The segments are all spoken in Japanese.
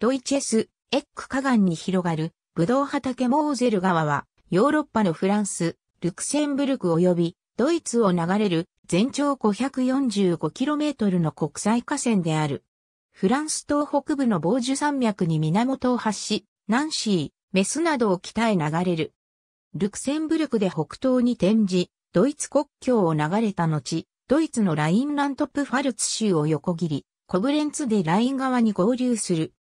ドイチェス、エック河岸に広がる、ブドウ畑モーゼル川は、ヨーロッパのフランス、ルクセンブルク及び、ドイツを流れる、全長 545km の国際河川である。フランス東北部のジュ山脈に源を発し、ナンシー、メスなどを北へ流れる。ルクセンブルクで北東に転じ、ドイツ国境を流れた後、ドイツのラインラントップファルツ州を横切り、コブレンツでライン側に合流する。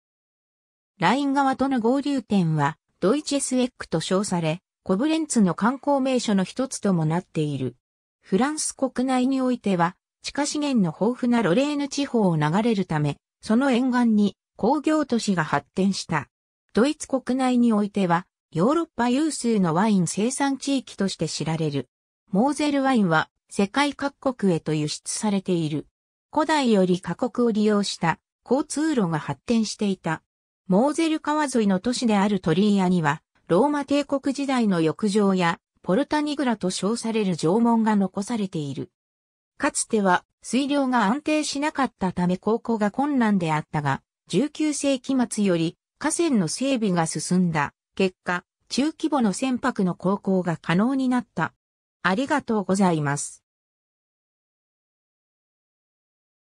ライン側との合流点は、ドイチ s スエックと称され、コブレンツの観光名所の一つともなっている。フランス国内においては、地下資源の豊富なロレーヌ地方を流れるため、その沿岸に工業都市が発展した。ドイツ国内においては、ヨーロッパ有数のワイン生産地域として知られる。モーゼルワインは世界各国へと輸出されている。古代より過酷を利用した交通路が発展していた。モーゼル川沿いの都市であるトリーアには、ローマ帝国時代の浴場や、ポルタニグラと称される縄文が残されている。かつては、水量が安定しなかったため航行が困難であったが、19世紀末より河川の整備が進んだ結果、中規模の船舶の航行が可能になった。ありがとうございます。